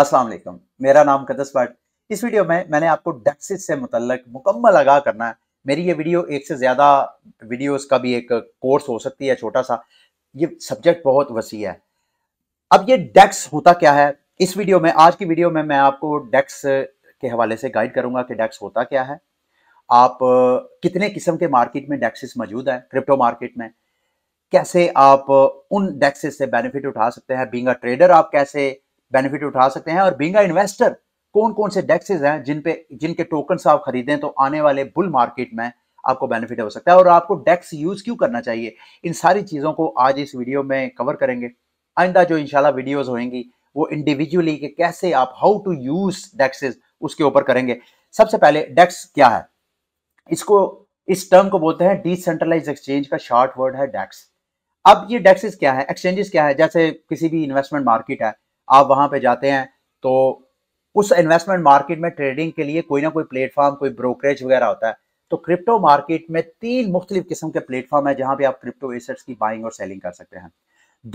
अस्सलाम वालेकुम मेरा नाम कदस भट्ट इस वीडियो में मैंने आपको डेक्सिस से मुतलक मुकम्मल आगाह करना है मेरी ये वीडियो एक से ज़्यादा वीडियोस का भी एक कोर्स हो सकती है छोटा सा ये सब्जेक्ट बहुत वसी है अब ये डेक्स होता क्या है इस वीडियो में आज की वीडियो में मैं आपको डेक्स के हवाले से गाइड करूंगा कि डेक्स होता क्या है आप कितने किस्म के मार्केट में डेक्सिस मौजूद है क्रिप्टो मार्केट में कैसे आप उन डेक्सिस से बेनिफिट उठा सकते हैं बींग ट्रेडर आप कैसे बेनिफिट उठा सकते हैं और बींगा इन्वेस्टर कौन कौन से डेक्सेज हैं जिन पे जिनके टोकन आप खरीदें तो आने वाले बुल मार्केट में आपको बेनिफिट हो सकता है और आपको डेक्स यूज़ क्यों करना चाहिए इन सारी चीज़ों को आज इस वीडियो में कवर करेंगे आइंदा जो इनशाला वीडियोज़ होंगी वो इंडिविजुअली के कैसे आप हाउ टू यूज़ डेक्सेज उसके ऊपर करेंगे सबसे पहले डेक्स क्या है इसको इस टर्म को बोलते हैं डिसेंट्रलाइज एक्सचेंज का शॉर्ट वर्ड है डेक्स अब ये डेक्सेज क्या है एक्सचेंजेस क्या है जैसे किसी भी इन्वेस्टमेंट मार्केट है आप वहां पे जाते हैं तो उस इन्वेस्टमेंट मार्केट में ट्रेडिंग के लिए कोई ना कोई प्लेटफॉर्म कोई ब्रोकरेज वगैरह होता है तो क्रिप्टो मार्केट में तीन मुख्तलिफ किस्म के प्लेटफॉर्म है जहां पे आप क्रिप्टो एसेट्स की बाइंग और सेलिंग कर सकते हैं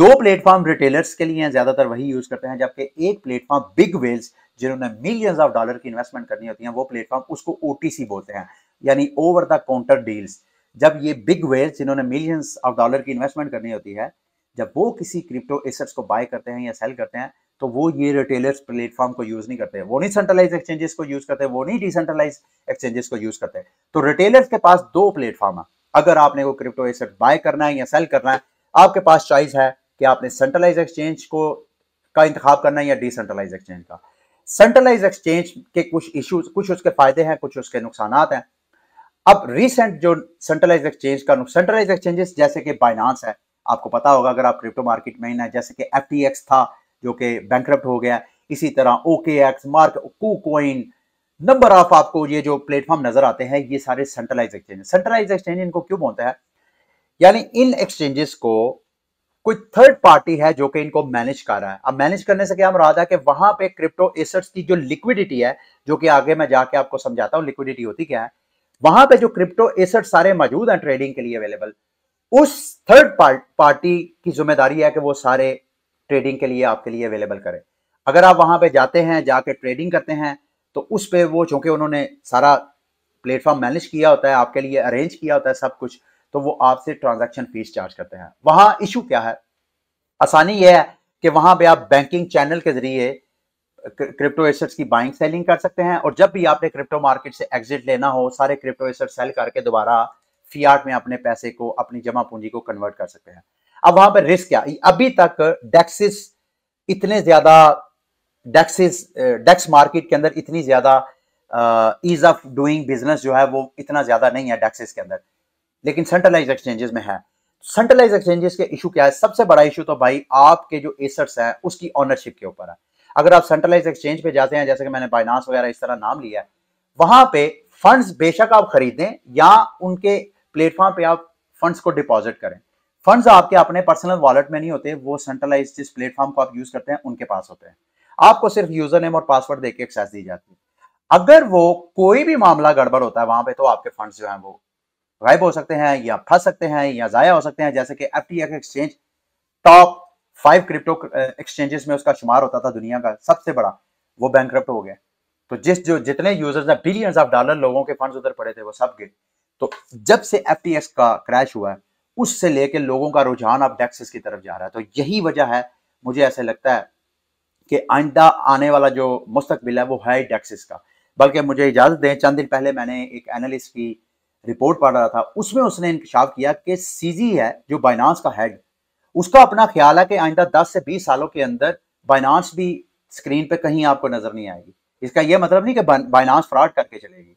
दो प्लेटफॉर्म रिटेलर्स के लिए ज्यादातर वही यूज करते हैं जबकि एक प्लेटफॉर्म बिग वेल्स जिन्होंने मिलियंस ऑफ डॉलर की इन्वेस्टमेंट करनी होती है वो प्लेटफॉर्म उसको ओ बोलते हैं यानी ओवर द काउंटर डील्स जब ये बिग वेल्स जिन्होंने मिलियंस ऑफ डॉलर की इन्वेस्टमेंट करनी होती है जब वो किसी क्रिप्टो एसेट्स को बाय करते हैं या सेल करते हैं तो वो ये रिटेलर्स प्लेटफॉर्म को यूज नहीं करते वो नहीं सेंट्रलाइज एक्सचेंजेस को यूज करते वो नहीं डिसेंट्रलाइज एक्सचेंजेस को यूज करते तो रिटेलर्स के पास दो प्लेटफॉर्म है अगर आपने वो क्रिप्टो एसेट बाय करना है या सेल करना है आपके पास चॉइस है कि आपने सेंट्रलाइज एक्सचेंज को का इंतखब करना है या डिसेंट्रलाइज एक्सचेंज का सेंट्रलाइज एक्सचेंज के कुछ इश्यूज कुछ उसके फायदे हैं कुछ उसके नुकसान हैं अब रिसेंट जो सेंट्रलाइज एक्सचेंज का सेंट्रलाइज एक्सचेंजेस जैसे कि बाइनांस है आपको पता होगा अगर आप क्रिप्टो मार्केट में ही ना जैसे कि एफ था जो कि बैंक हो गया इसी तरह OK X mark KuCoin number of आपको ये जो प्लेटफॉर्म नजर आते हैं ये सारे सेंट्रलाइज एक्सचेंज सेंट्रलाइज एक्सचेंज इनको क्यों बोलता है यानी इन एक्सचेंजेस को कोई थर्ड पार्टी है जो कि इनको मैनेज कर रहा है अब मैनेज करने से क्या मुराद है कि वहां पे क्रिप्टो एसेट्स की जो लिक्विडिटी है जो कि आगे मैं जाके आपको समझाता हूँ लिक्विडिटी होती क्या है वहां पे जो क्रिप्टो एसेट सारे मौजूद हैं ट्रेडिंग के लिए अवेलेबल उस थर्ड पार्टी की जिम्मेदारी है कि वो सारे ट्रेडिंग के लिए आपके लिए अवेलेबल करें अगर आप वहां पर जाते हैं जाके ट्रेडिंग करते हैं तो उस पर वो चूंकि उन्होंने सारा प्लेटफॉर्म मैनेज किया होता है आपके लिए अरेंज किया होता है सब कुछ तो वो आपसे ट्रांजैक्शन फीस चार्ज करते हैं वहां इशू क्या है आसानी यह है कि वहां पे आप बैंकिंग चैनल के जरिए क्रिप्टो एसेट्स की बाइंग सेलिंग कर सकते हैं और जब भी आपने क्रिप्टो मार्केट से एग्जिट लेना हो सारे क्रिप्टो एसेट सेल करके दोबारा फियाट में अपने पैसे को अपनी जमा पूंजी को कन्वर्ट कर सकते हैं अब वहां पर रिस्क क्या अभी तक डेक्सिस इतने ज्यादा डेक्सिस डेक्स मार्केट के अंदर इतनी ज्यादा ईज ऑफ डूइंग बिजनेस जो है वो इतना ज्यादा नहीं है डेक्सिस के अंदर लेकिन सेंट्रलाइज एक्सचेंजेस में है सेंट्रलाइज एक्सचेंजेस के इशू क्या है सबसे बड़ा इशू तो भाई आपके जो एसर्स हैं उसकी ऑनरशिप के ऊपर है अगर आप सेंट्रलाइज एक्सचेंज पे जाते हैं जैसे कि मैंने बाइनास वगैरह इस तरह नाम लिया है वहां पे फंड्स बेशक आप खरीदें या उनके प्लेटफॉर्म पे आप फंड्स को डिपॉजिट करें फंड्स आपके अपने पर्सनल वॉलेट में नहीं होते वो सेंट्रलाइज जिस प्लेटफॉर्म को आप यूज करते हैं उनके पास होते हैं आपको सिर्फ यूजर नेम और पासवर्ड देकर एक्सेस दी जाती है अगर वो कोई भी मामला गड़बड़ होता है वहां पे तो आपके फंड्स जो हैं वो गायब हो सकते हैं या फंस सकते हैं या जाया हो सकते हैं जैसे कि F exchange top five crypto exchanges में उसका शुमार होता था दुनिया का सबसे बड़ा वो बैंक हो गया तो जिस जो जितने यूजर्स हैं बिलियंस ऑफ डॉलर लोगों के फंड्स उधर पड़े थे वो सब गिर तो जब से एफ का क्रैश हुआ है उससे लेके लोगों का रुझान अब टैक्सेस की तरफ जा रहा है तो यही वजह है मुझे ऐसे लगता है कि आइंदा आने वाला जो मुस्तबिल है वो है टैक्सेस का बल्कि मुझे इजाज़त दें चंद दिन पहले मैंने एक एनालिस्ट की रिपोर्ट पढ़ रहा था उसमें उसने इंकशाफ किया कि सीजी है जो बाइनास का हेड उसका अपना ख्याल है कि आइंदा दस से बीस सालों के अंदर बाइनास भी स्क्रीन पे कहीं आपको नजर नहीं आएगी इसका यह मतलब नहीं कि बाइनास फ्रॉड करके चलेगी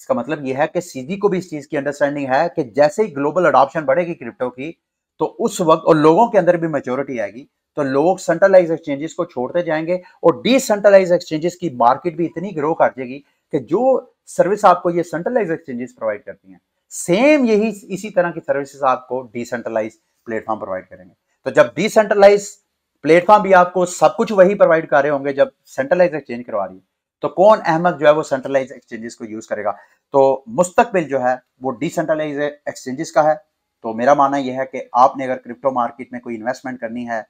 इसका मतलब यह है कि सीधी को भी इस चीज की अंडरस्टैंडिंग है कि जैसे ही ग्लोबल अडॉप्शन बढ़ेगी क्रिप्टो की तो उस वक्त और लोगों के अंदर भी मेचोरिटी आएगी तो लोग सेंट्रलाइज एक्सचेंजेस को छोड़ते जाएंगे और डिसेंट्रलाइज एक्सचेंजेस की मार्केट भी इतनी ग्रो कर जाएगी कि जो सर्विस आपको ये सेंट्रलाइज एक्सचेंजेस प्रोवाइड करती हैं सेम यही इसी तरह की सर्विसेज आपको डिसेंट्रलाइज प्लेटफॉर्म प्रोवाइड करेंगे तो जब डिसेंट्रलाइज प्लेटफॉर्म भी आपको सब कुछ वही प्रोवाइड कर रहे होंगे जब सेंट्रलाइज एक्सचेंज करवा रही है तो कौन अहमद जो है वो सेंट्रलाइज एक्सचेंजेस को यूज करेगा तो मुस्तकबिल जो है वो डिसेंट्रलाइज एक्सचेंजेस का है तो मेरा मानना यह है कि आपने अगर क्रिप्टो मार्केट में कोई इन्वेस्टमेंट करनी है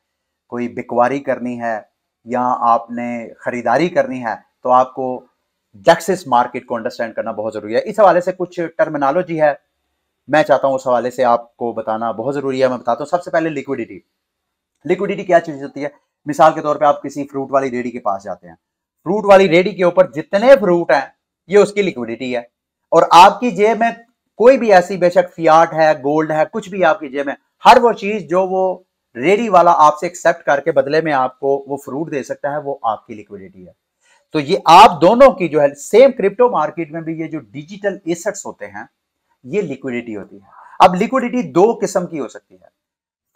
कोई बिकवारी करनी है या आपने खरीदारी करनी है तो आपको डेक्सिस मार्केट को अंडरस्टैंड करना बहुत ज़रूरी है इस हवाले से कुछ टर्मिनोलॉजी है मैं चाहता हूँ उस हवाले से आपको बताना बहुत ज़रूरी है मैं बताता हूं सबसे पहले लिक्विडिटी लिक्विडिटी क्या चीज़ होती है मिसाल के तौर पर आप किसी फ्रूट वाली रेडी के पास जाते हैं फ्रूट वाली रेडी के ऊपर जितने फ्रूट हैं ये उसकी लिक्विडिटी है और आपकी जेब में कोई भी ऐसी बेशक फियाट है गोल्ड है कुछ भी आपकी जेब में हर वो चीज जो वो रेडी वाला आपसे एक्सेप्ट करके बदले में आपको वो फ्रूट दे सकता है वो आपकी लिक्विडिटी है तो ये आप दोनों की जो है सेम क्रिप्टो मार्केट में भी ये जो डिजिटल एसेट्स होते हैं ये लिक्विडिटी होती है अब लिक्विडिटी दो किस्म की हो सकती है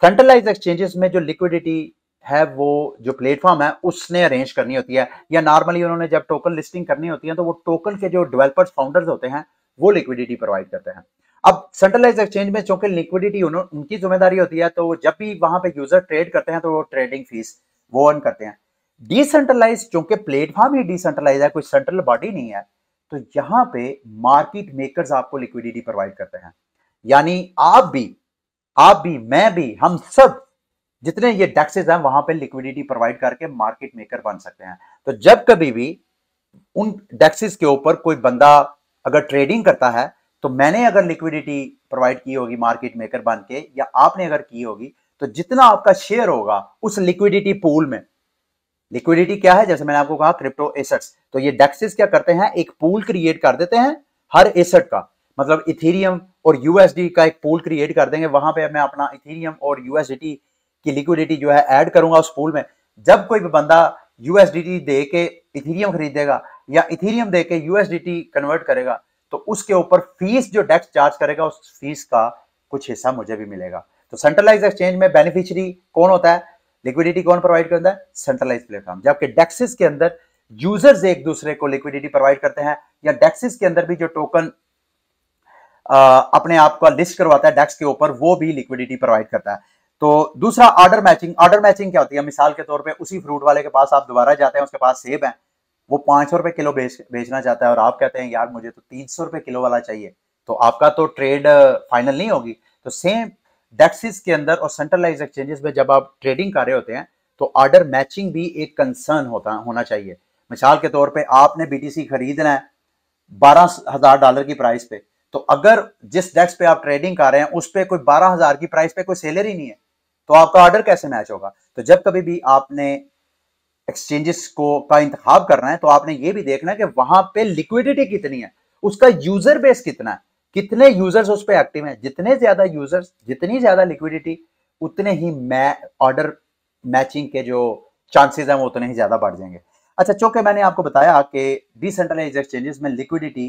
सेंट्रलाइज एक्सचेंजेस में जो लिक्विडिटी है वो जो प्लेटफॉर्म है उसने अरेंज करनी होती है या नॉर्मली उन्होंने जब टोकन लिस्टिंग करनी होती है तो वो टोकन के जो डेवलपर्स फाउंडर्स होते हैं वो लिक्विडिटी प्रोवाइड करते हैं अब सेंट्रलाइज एक्सचेंज में चूंकि लिक्विडिटी उनकी जिम्मेदारी होती है तो जब भी वहां पे यूजर ट्रेड करते हैं तो वो ट्रेडिंग फीस वो अर्न करते हैं डिसेंट्रलाइज चूंकि प्लेटफॉर्म ही डिसेंट्रलाइज है कोई सेंट्रल बॉडी नहीं है तो यहां पे मार्केट मेकर्स आपको लिक्विडिटी प्रोवाइड करते हैं यानी आप भी आप भी मैं भी हम सब जितने ये डेक्सेज हैं वहां पे लिक्विडिटी प्रोवाइड करके मार्केट मेकर बन सकते हैं तो जब कभी भी उन डेक्सेज के ऊपर कोई बंदा अगर ट्रेडिंग करता है तो मैंने अगर लिक्विडिटी प्रोवाइड की होगी मार्केट मेकर बन के या आपने अगर की होगी तो जितना आपका शेयर होगा उस लिक्विडिटी पूल में लिक्विडिटी क्या है जैसे मैंने आपको कहा क्रिप्टो एसेट्स तो ये डेक्सेस क्या करते हैं एक पूल क्रिएट कर देते हैं हर एसेट का मतलब इथेरियम और यूएसडी का एक पूल क्रिएट कर देंगे वहां पे मैं अपना इथेरियम और यूएसडी की लिक्विडिटी जो है ऐड करूंगा उस पूल में जब कोई भी बंदा यूएसडीटी दे के इथीरियम खरीदेगा या इथीरियम दे के यूएसडीटी कन्वर्ट करेगा तो उसके ऊपर फीस जो डेक्स चार्ज करेगा उस फीस का कुछ हिस्सा मुझे भी मिलेगा तो सेंट्रलाइज एक्सचेंज में बेनिफिशियरी कौन होता है लिक्विडिटी कौन प्रोवाइड करता है सेंट्रलाइज प्लेटफॉर्म जबकि डेक्सिस के अंदर यूजर्स एक दूसरे को लिक्विडिटी प्रोवाइड करते हैं या डेक्सिस के अंदर भी जो टोकन आ, अपने आप का लिस्ट करवाता है डेक्स के ऊपर वो भी लिक्विडिटी प्रोवाइड करता है तो दूसरा ऑर्डर मैचिंग ऑर्डर मैचिंग क्या होती है मिसाल के तौर पे उसी फ्रूट वाले के पास आप दोबारा जाते हैं उसके पास सेब है वो पांच सौ रुपए किलो बेच बेचना चाहता है और आप कहते हैं यार मुझे तो तीन सौ रुपए किलो वाला चाहिए तो आपका तो ट्रेड फाइनल uh, नहीं होगी तो सेम डेक्सिस के अंदर और सेंट्रलाइज एक्सचेंजेस में जब आप ट्रेडिंग कर रहे होते हैं तो ऑर्डर मैचिंग भी एक कंसर्न होता होना चाहिए मिसाल के तौर पर आपने सी खरीदना है बारह हजार डॉलर की प्राइस पे तो अगर जिस डेस्क पे आप ट्रेडिंग कर रहे हैं उस पर कोई बारह हजार की प्राइस पे कोई सेलर ही नहीं है तो आपका ऑर्डर कैसे मैच होगा तो जब कभी भी आपने एक्सचेंजेस को का इंतखब करना है तो आपने ये भी देखना है कि वहां पे लिक्विडिटी कितनी है उसका यूजर बेस कितना है कितने यूजर्स उस पर एक्टिव हैं जितने ज्यादा यूजर्स जितनी ज्यादा लिक्विडिटी उतने ही मै ऑर्डर मैचिंग के जो चांसेस हैं वो उतने ही ज्यादा बढ़ जाएंगे अच्छा चूंकि मैंने आपको बताया कि डिसेंट्रलाइज एक्सचेंजेस में लिक्विडिटी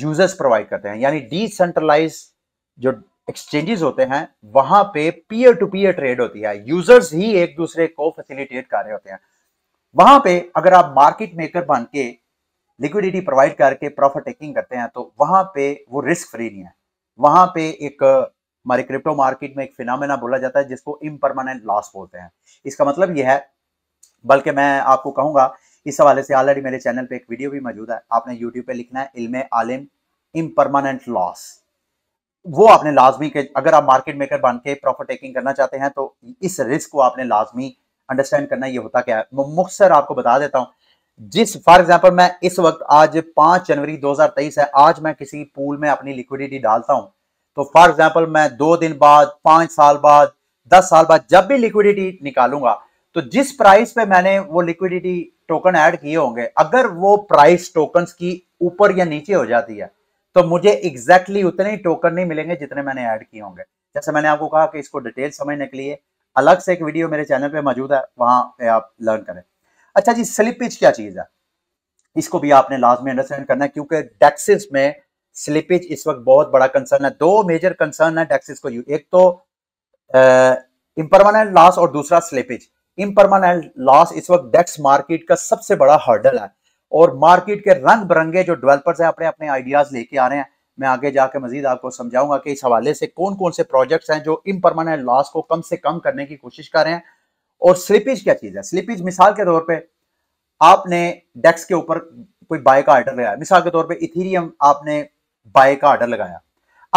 यूजर्स प्रोवाइड करते हैं यानी डिसेंट्रलाइज जो एक्सचेंजेस होते हैं वहां पे पीयर टू पीयर ट्रेड होती है यूजर्स ही एक दूसरे को फैसिलिटेट कर रहे होते हैं वहां पे अगर आप मार्केट मेकर बन के लिक्विडिटी प्रोवाइड करके प्रॉफिट टेकिंग करते हैं तो वहां पे वो रिस्क फ्री नहीं है वहां पे एक हमारे क्रिप्टो मार्केट में एक फिनमिना बोला जाता है जिसको इम्परमानेंट लॉस बोलते हैं इसका मतलब यह है बल्कि मैं आपको कहूंगा इस हवाले से ऑलरेडी मेरे चैनल पे एक वीडियो भी मौजूद है आपने यूट्यूब पे लिखना है इल्म आलिम इम्परमानेंट लॉस वो आपने लाजमी के अगर आप मार्केट मेकर बन के प्रॉफिट टेकिंग करना चाहते हैं तो इस रिस्क को आपने लाजमी अंडरस्टैंड करना ये होता क्या है मुख्तर आपको बता देता हूँ जिस फॉर एग्जाम्पल मैं इस वक्त आज पांच जनवरी 2023 है आज मैं किसी पूल में अपनी लिक्विडिटी डालता हूँ तो फॉर एग्जाम्पल मैं दो दिन बाद पांच साल बाद दस साल बाद जब भी लिक्विडिटी निकालूंगा तो जिस प्राइस पे मैंने वो लिक्विडिटी टोकन ऐड किए होंगे अगर वो प्राइस टोकन की ऊपर या नीचे हो जाती है तो मुझे एग्जैक्टली exactly उतने ही टोकन नहीं मिलेंगे जितने मैंने ऐड किए होंगे जैसे मैंने आपको कहा कि इसको डिटेल समझने के लिए अलग से एक वीडियो मेरे चैनल पे मौजूद है वहां पे आप लर्न करें अच्छा जी स्लिपेज क्या चीज़ है इसको भी आपने लाजमी अंडरस्टैंड करना है क्योंकि डेक्सिस में स्लिपेज इस वक्त बहुत बड़ा कंसर्न है दो मेजर कंसर्न है डेक्सिस को एक तो इम्परमानेंट लॉस और दूसरा स्लिपेज इम्परमानेंट लॉस इस वक्त डेक्स मार्केट का सबसे बड़ा हर्डल है और मार्केट के रंग बिरंगे जो डेवलपर्स हैं अपने अपने आइडियाज लेके आ रहे हैं मैं आगे जाकर मजीद आपको समझाऊंगा कि इस हवाले से कौन कौन से प्रोजेक्ट्स हैं जो इम परमानेंट लॉस को कम से कम करने की कोशिश कर रहे हैं और स्लिपेज क्या चीज़ है स्लिपेज मिसाल के तौर पर आपने डेक्स के ऊपर कोई बाय का आर्डर लगाया मिसाल के तौर पर इथीरियम आपने बाय का आर्डर लगाया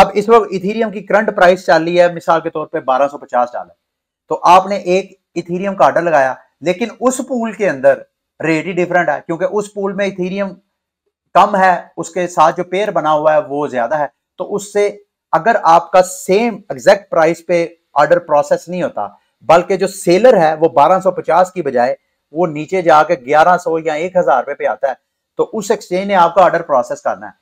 अब इस वक्त इथीरियम की करंट प्राइस चल रही है मिसाल के तौर पे 1250 डॉलर तो आपने एक इथीरियम का आर्डर लगाया लेकिन उस पूल के अंदर रेट ही डिफरेंट है क्योंकि उस पूल में इथीरियम कम है उसके साथ जो पेयर बना हुआ है वो ज्यादा है तो उससे अगर आपका सेम एग्जैक्ट प्राइस पे ऑर्डर प्रोसेस नहीं होता बल्कि जो सेलर है वो 1250 की बजाय वो नीचे जाके 1100 या 1000 रुपए पे आता है तो उस एक्सचेंज ने आपका ऑर्डर प्रोसेस करना है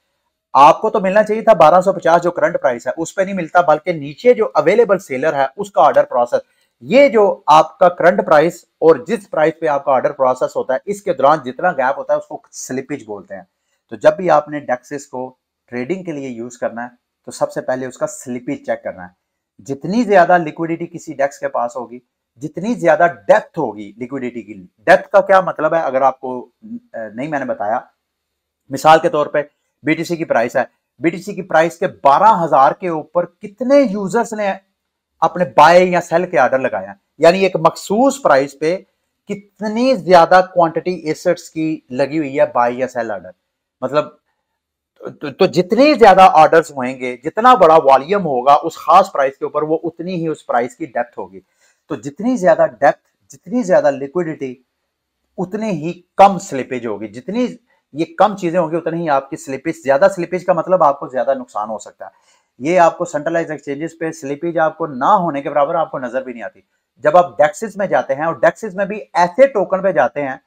आपको तो मिलना चाहिए था 1250 जो करंट प्राइस है उस पर नहीं मिलता बल्कि नीचे जो अवेलेबल सेलर है उसका ऑर्डर प्रोसेस ये जो आपका करंट प्राइस और जिस प्राइस पे आपका ऑर्डर प्रोसेस होता है इसके दौरान जितना गैप होता है उसको स्लिपेज बोलते हैं तो जब भी आपने डेक्सिस को ट्रेडिंग के लिए यूज करना है तो सबसे पहले उसका स्लिपेज चेक करना है जितनी ज्यादा लिक्विडिटी किसी डेक्स के पास होगी जितनी ज्यादा डेप्थ होगी लिक्विडिटी की डेप्थ का क्या मतलब है अगर आपको नहीं मैंने बताया मिसाल के तौर पर बीटीसी की प्राइस है बीटीसी की प्राइस के बारह हजार के ऊपर कितने यूजर्स ने अपने बाय या सेल के आर्डर लगाया यानी एक मखसूस प्राइस पे कितनी ज्यादा क्वांटिटी एसेट्स की लगी हुई है बाय या सेल आर्डर मतलब तो, तो जितने ज्यादा ऑर्डर्स होंगे जितना बड़ा वॉल्यूम होगा उस खास प्राइस के ऊपर वो उतनी ही उस प्राइस की डेप्थ होगी तो जितनी ज्यादा डेप्थ जितनी ज्यादा लिक्विडिटी उतनी ही कम स्लिपेज होगी जितनी ये कम चीजें होंगी उतनी ही आपकी स्लिपेज ज्यादा स्लिपेज का मतलब आपको ज्यादा नुकसान हो सकता है ये आपको सेंट्रलाइज एक्सचेंजेस पे स्लिपेज आपको ना होने के बराबर आपको नजर भी नहीं आती जब आप डेक्सिस में जाते हैं और डेक्सिस में भी ऐसे टोकन पे जाते हैं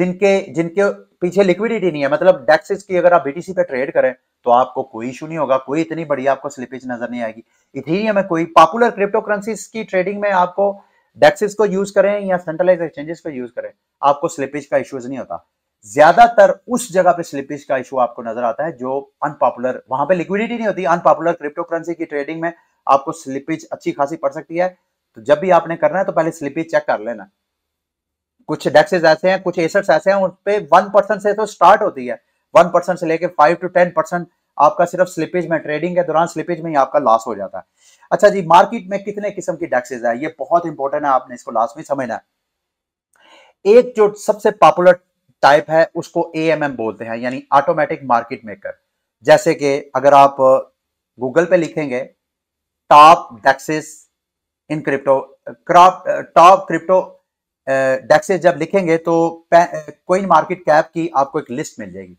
जिनके जिनके पीछे लिक्विडिटी नहीं है मतलब डेक्सिस की अगर आप बीटीसी पे ट्रेड करें तो आपको कोई इशू नहीं होगा कोई इतनी बढ़िया आपको स्लिपेज नजर नहीं आएगी इथीरियम में कोई पॉपुलर क्रिप्टो करेंसी की ट्रेडिंग में आपको डेक्सिस को यूज करें या सेंट्रलाइज एक्सचेंजेस को यूज करें आपको स्लिपेज का इश्यूज नहीं होता ज्यादातर उस जगह पे स्लिपेज का इशू आपको नजर आता है जो अनपॉपुलर वहां पे लिक्विडिटी नहीं होती अनपॉपुलर क्रिप्टो करेंसी की ट्रेडिंग में आपको स्लिपेज अच्छी खासी पड़ सकती है तो जब भी आपने करना है तो पहले स्लिपेज चेक कर लेना कुछ डेक्सेज ऐसे हैं कुछ एसेट्स ऐसे हैं उन पर वन परसेंट से तो स्टार्ट होती है वन परसेंट से लेकर फाइव टू टेन परसेंट आपका सिर्फ स्लिपेज में ट्रेडिंग के दौरान स्लिपेज में ही आपका लॉस हो जाता है अच्छा जी मार्केट में कितने किस्म की डेक्सेज है ये बहुत इंपॉर्टेंट है आपने इसको लास्ट में समझना है एक जो सबसे पॉपुलर टाइप है उसको ए बोलते हैं यानी ऑटोमेटिक मार्केट मेकर जैसे कि अगर आप गूगल पे लिखेंगे top DEXes in crypto crop top crypto DEXes जब लिखेंगे तो कोइन मार्केट कैप की आपको एक लिस्ट मिल जाएगी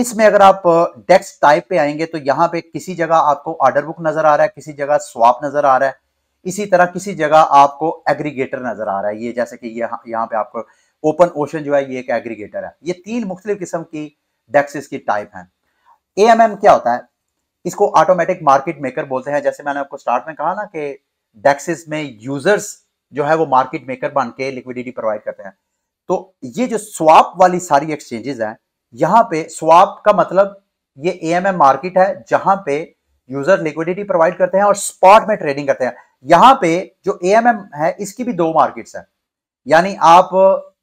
इसमें अगर आप डेक्स टाइप पे आएंगे तो यहाँ पे किसी जगह आपको ऑर्डर बुक नजर आ रहा है किसी जगह स्वाप नजर आ रहा है इसी तरह किसी जगह आपको एग्रीगेटर नजर आ रहा है ये जैसे कि यहाँ पे आपको ओपन ओशन जो है ये एक एग्रीगेटर है ये तीन मुख्तलिफ किस्म की डेक्सिस की टाइप हैं एम क्या होता है इसको ऑटोमेटिक मार्केट मेकर बोलते हैं जैसे मैंने आपको स्टार्ट में कहा ना कि डेक्सिस में यूजर्स जो है वो मार्केट मेकर बन के लिक्विडिटी प्रोवाइड करते हैं तो ये जो स्वाप वाली सारी एक्सचेंजेस हैं यहाँ पे स्वाप का मतलब ये एम मार्केट है जहां पे यूजर लिक्विडिटी प्रोवाइड करते हैं और स्पॉट में ट्रेडिंग करते हैं यहाँ पे जो एम है इसकी भी दो मार्केट्स हैं यानी आप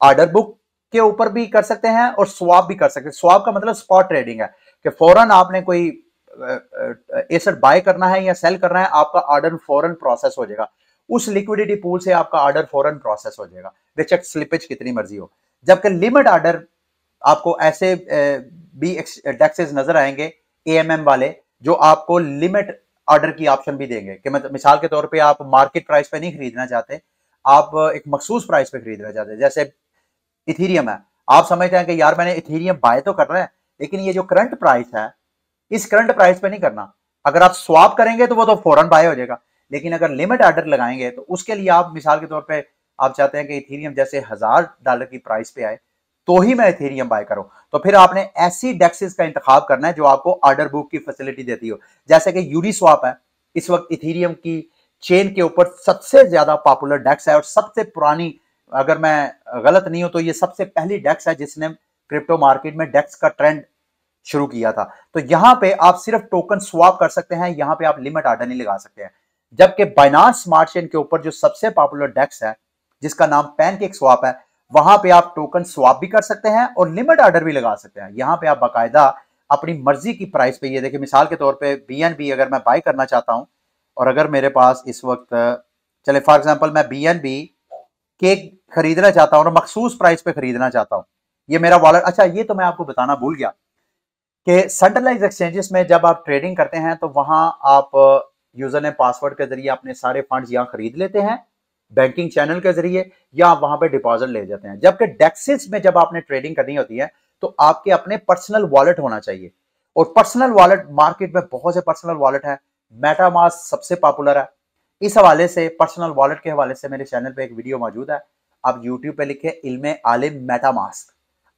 ऑर्डर बुक के ऊपर भी कर सकते हैं और स्वाप भी कर सकते हैं स्वाप का मतलब स्पॉट ट्रेडिंग है कि फौरन आपने कोई एसेट बाय करना है या सेल करना है आपका ऑर्डर फौरन प्रोसेस हो जाएगा उस लिक्विडिटी पूल से आपका ऑर्डर फौरन प्रोसेस हो जाएगा बेचक स्लिपेज कितनी मर्जी हो जबकि लिमिट ऑर्डर आपको ऐसे भी डेक्सेज नजर आएंगे एएमएम वाले जो आपको लिमिट ऑर्डर की ऑप्शन भी देंगे कि मतलब मिसाल के तौर पे आप मार्केट प्राइस पे नहीं खरीदना चाहते आप एक मखसूस प्राइस पे खरीदना चाहते हैं जैसे इथीरियम है आप समझते हैं कि यार मैंने इथीरियम बाय तो करना है लेकिन ये जो करंट प्राइस है इस करंट प्राइस पे नहीं करना अगर आप स्वाप करेंगे तो वो तो फॉरन बाय हो जाएगा लेकिन अगर लिमिट ऑर्डर लगाएंगे तो उसके लिए आप मिसाल के तौर पर आप चाहते हैं कि इथीरियम जैसे हजार डॉलर की प्राइस पे आए तो ही मैं इथेरियम बाय करूं तो फिर आपने ऐसी डेक्सिस का इंतखाब करना है जो आपको ऑर्डर बुक की फैसिलिटी देती हो जैसे कि यूरी स्वाप है इस वक्त इथेरियम की चेन के ऊपर सबसे ज्यादा पॉपुलर डेक्स है और सबसे पुरानी अगर मैं गलत नहीं हूं तो ये सबसे पहली डेक्स है जिसने क्रिप्टो मार्केट में डेक्स का ट्रेंड शुरू किया था तो यहां पे आप सिर्फ टोकन स्वाप कर सकते हैं यहां पे आप लिमिट आर्डर नहीं लगा सकते हैं जबकि बाइनास स्मार्ट चेन के ऊपर जो सबसे पॉपुलर डेक्स है जिसका नाम पैन केक स्वाप है वहां पे आप टोकन स्वाप भी कर सकते हैं और लिमिट आर्डर भी लगा सकते हैं यहां पे आप बाकायदा अपनी मर्जी की प्राइस पे ये देखिए मिसाल के तौर पे बी अगर मैं बाय करना चाहता हूँ और अगर मेरे पास इस वक्त चले फॉर एग्जाम्पल मैं बी एन बी केक खरीदना चाहता हूँ और मखसूस प्राइस पे खरीदना चाहता हूँ ये मेरा वॉलेट अच्छा ये तो मैं आपको बताना भूल गया कि सेंट्रलाइज एक्सचेंजेस में जब आप ट्रेडिंग करते हैं तो वहां आप यूजर ने पासवर्ड के जरिए अपने सारे फंड यहाँ खरीद लेते हैं बैंकिंग चैनल के जरिए या आप वहां पर डिपॉजिट ले जाते हैं जबकि डेक्सिस में जब आपने ट्रेडिंग करनी होती है तो आपके अपने पर्सनल वॉलेट होना चाहिए और पर्सनल वॉलेट मार्केट में बहुत से पर्सनल वॉलेट है मेटामास सबसे पॉपुलर है इस हवाले से पर्सनल वॉलेट के हवाले से मेरे चैनल पे एक वीडियो मौजूद है आप यूट्यूब पे लिखे इल्म आलिम मेटामास्क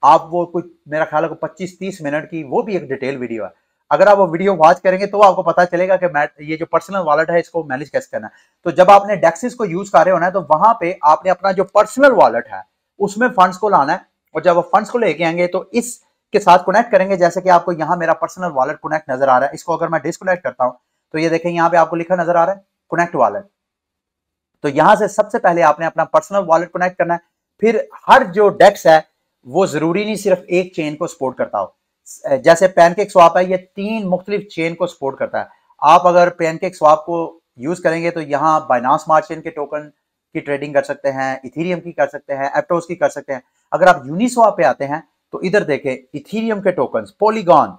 आप वो कुछ मेरा ख्याल है पच्चीस तीस मिनट की वो भी एक डिटेल वीडियो है अगर आप वो वीडियो वॉच करेंगे तो आपको पता चलेगा कि ये जो पर्सनल वॉलेट है इसको मैनेज कैसे करना है तो जब आपने डेक्सिस को यूज कर रहे होना है तो वहां पे आपने अपना जो पर्सनल वॉलेट है उसमें फंड्स को लाना है और जब वो फंड्स को लेके आएंगे तो इस के साथ कनेक्ट करेंगे जैसे कि आपको यहाँ मेरा पर्सनल वॉलेट कनेक्ट नजर आ रहा है इसको अगर मैं डिसकनेक्ट करता हूँ तो ये देखें यहां पे आपको लिखा नजर आ रहा है कनेक्ट वॉलेट तो यहां से सबसे पहले आपने अपना पर्सनल वॉलेट कनेक्ट करना है फिर हर जो डेक्स है वो जरूरी नहीं सिर्फ एक चेन को सपोर्ट करता हो जैसे पैनकेक स्वाप है ये तीन मुख्तलिफ चेन को सपोर्ट करता है आप अगर पैनकेक स्वाप को यूज करेंगे तो यहाँ बाइनास स्मार्ट चेन के टोकन की ट्रेडिंग कर सकते हैं इथीरियम की कर सकते हैं एप्टोस की कर सकते हैं अगर आप यूनिस्वाप पे आते हैं तो इधर देखें इथीरियम के token Polygon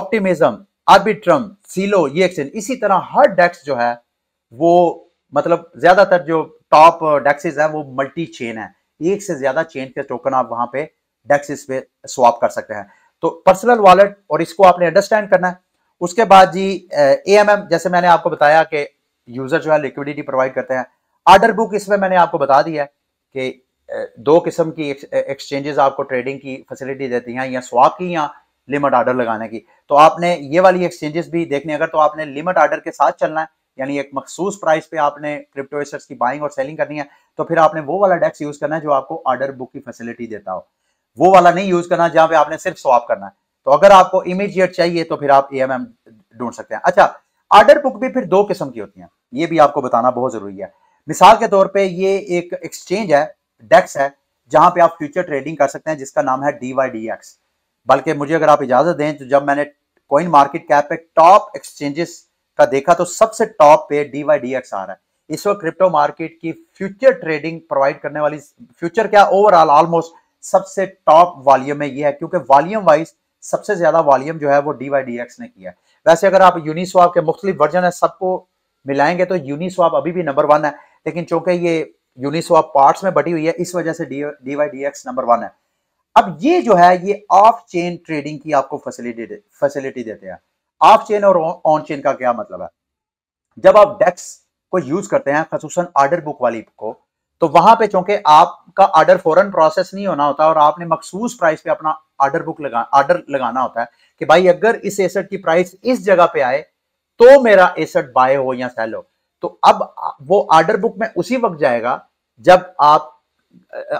Optimism Arbitrum Celo ये एक्सचेंज इसी तरह हर डेक्स जो है वो मतलब ज्यादातर जो टॉप डेक्सेज है वो मल्टी चेन है एक से ज्यादा चेन के टोकन आप वहां पे डेक्सिस पे स्वाप कर सकते हैं तो पर्सनल वॉलेट और इसको आपने अंडरस्टैंड करना है उसके बाद जी ए एम एम जैसे मैंने आपको बताया कि यूजर जो है लिक्विडिटी प्रोवाइड करते हैं आर्डर बुक इसमें मैंने आपको बता दिया है कि uh, दो किस्म की एक्सचेंजेस आपको ट्रेडिंग की फैसिलिटी देती हैं या स्वाप की या लिमिट ऑर्डर लगाने की तो आपने ये वाली एक्सचेंजेस भी देखने अगर तो आपने लिमिट ऑर्डर के साथ चलना है यानी एक मखसूस प्राइस पे आपने क्रिप्टो एसेट्स की बाइंग और सेलिंग करनी है तो फिर आपने वो वाला डेस्क यूज करना है जो आपको ऑर्डर बुक की फैसिलिटी देता हो वो वाला नहीं यूज करना जहां पे आपने सिर्फ स्वाप करना है तो अगर आपको इमीडिएट चाहिए तो फिर आप ए ढूंढ सकते हैं अच्छा ऑर्डर बुक भी फिर दो किस्म की होती है ये भी आपको बताना बहुत जरूरी है मिसाल के तौर पे ये एक एक्सचेंज है डेक्स है जहां पे आप फ्यूचर ट्रेडिंग कर सकते हैं जिसका नाम है डीवाई डी एक्स बल्कि मुझे अगर आप इजाजत दें तो जब मैंने कॉइन मार्केट कैप पे टॉप एक्सचेंजेस का देखा तो सबसे टॉप पे डी वाई डी एक्स आ रहा है इस वक्त क्रिप्टो मार्केट की फ्यूचर ट्रेडिंग प्रोवाइड करने वाली फ्यूचर क्या ओवरऑल ऑलमोस्ट सबसे टॉप वॉल्यूम में ये है क्योंकि वॉल्यूम वाइज सबसे ज्यादा वॉल्यूम जो है वो डी वाई डी एक्स ने किया है वैसे अगर आप यूनिस्वाप के मुख्तलिफ वर्जन है सबको मिलाएंगे तो यूनिस्वाप अभी भी नंबर वन है लेकिन चूंकि ये यूनिस्वाप पार्ट्स में बटी हुई है इस वजह से D Y D X number one है अब ये जो है ये ऑफ चेन ट्रेडिंग की आपको फैसिलिटी दे, फैसिलिटी देते हैं ऑफ चेन और ऑन चेन का क्या मतलब है जब आप डेक्स को यूज करते हैं खसूस ऑर्डर बुक वाली को तो वहां पे चूंकि आपका ऑर्डर फॉरन प्रोसेस नहीं होना होता और आपने मखसूस प्राइस पे अपना ऑर्डर बुक लगा ऑर्डर लगाना होता है कि भाई अगर इस एसेट की प्राइस इस जगह पे आए तो मेरा एसेट बाय हो या सेल हो तो अब वो ऑर्डर बुक में उसी वक्त जाएगा जब आप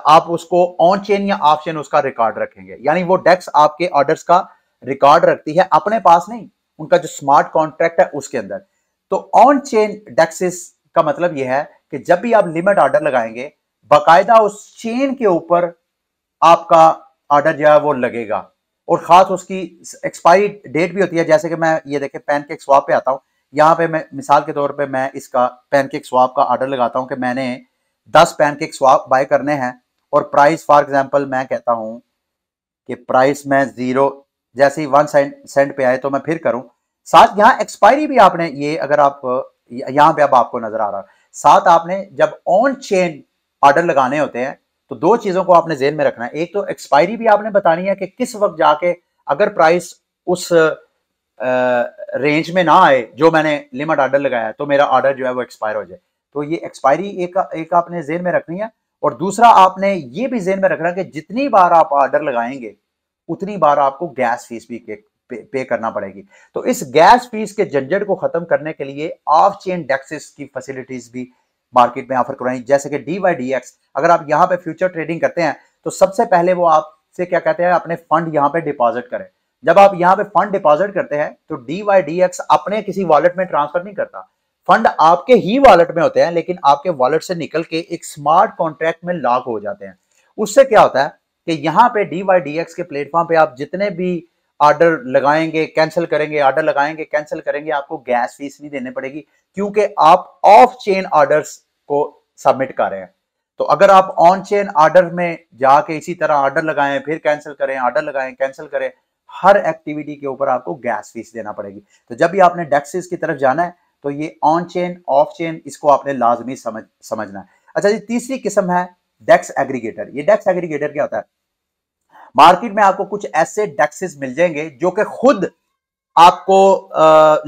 आप उसको ऑन चेन या ऑफ चेन उसका रिकॉर्ड रखेंगे यानी वो डेक्स आपके ऑर्डर्स का रिकॉर्ड रखती है अपने पास नहीं उनका जो स्मार्ट कॉन्ट्रैक्ट है उसके अंदर तो ऑन चेन डेक्सिस का मतलब यह है कि जब भी आप लिमिट ऑर्डर लगाएंगे बाकायदा उस चेन के ऊपर आपका ऑर्डर जो है वो लगेगा और ख़ास उसकी एक्सपायरी डेट भी होती है जैसे कि मैं ये देखे पैन केक स्वाप पे आता हूँ यहाँ पे मैं मिसाल के तौर पे मैं इसका पैन केक स्वाप का ऑर्डर लगाता हूँ कि मैंने दस स्वाप बाय करने हैं और प्राइस फॉर एग्जांपल मैं कहता हूं कि प्राइस मैं ज़ीरो जैसे ही वन सेंट सेंट पे आए तो मैं फिर करूं साथ यहाँ एक्सपायरी भी आपने ये अगर आप यहां पे अब आपको नज़र आ रहा है साथ आपने जब ऑन चेन ऑर्डर लगाने होते हैं तो दो चीज़ों को आपने जेन में रखना है एक तो एक्सपायरी भी आपने बतानी है कि किस वक्त जाके अगर प्राइस उस रेंज में ना आए जो मैंने लिमिट ऑर्डर लगाया तो मेरा ऑर्डर जो है वो एक्सपायर हो जाए तो ये एक्सपायरी एक एक आपने जेन में रखनी है और दूसरा आपने ये भी जेन में रखना कि जितनी बार आप ऑर्डर लगाएंगे उतनी बार आपको गैस फीस भी पे, पे करना पड़ेगी तो इस गैस फीस के झंझट को खत्म करने के लिए ऑफ चेन डेक्सिस की फैसिलिटीज भी मार्केट में ऑफर करवाई जैसे कि डी वाई डी एक्स अगर आप यहाँ पे फ्यूचर ट्रेडिंग करते हैं तो सबसे पहले वो आपसे क्या कहते हैं अपने फंड यहाँ पे डिपॉजिट करें जब आप यहाँ पे फंड डिपॉजिट करते हैं तो डी वाई डी एक्स अपने किसी वॉलेट में ट्रांसफर नहीं करता फंड आपके ही वॉलेट में होते हैं लेकिन आपके वॉलेट से निकल के एक स्मार्ट कॉन्ट्रैक्ट में लॉक हो जाते हैं उससे क्या होता है कि यहाँ पे डी वाई डी एक्स के प्लेटफॉर्म पे आप जितने भी ऑर्डर लगाएंगे कैंसिल करेंगे ऑर्डर लगाएंगे कैंसिल करेंगे आपको गैस फीस नहीं देने पड़ेगी क्योंकि आप ऑफ चेन ऑर्डर्स को सबमिट कर रहे हैं तो अगर आप ऑन चेन ऑर्डर में जाके इसी तरह ऑर्डर लगाएं फिर कैंसिल करें ऑर्डर लगाएं कैंसिल करें हर एक्टिविटी के ऊपर आपको गैस फीस देना पड़ेगी तो जब भी आपने डेक्सिस की तरफ जाना है तो ये ऑन चेन ऑफ चेन इसको आपने लाजमी समझ समझना है अच्छा जी तीसरी किस्म है डेक्स एग्रीगेटर ये डेक्स एग्रीगेटर क्या होता है मार्केट में आपको कुछ ऐसे डेक्सेस मिल जाएंगे जो कि खुद आपको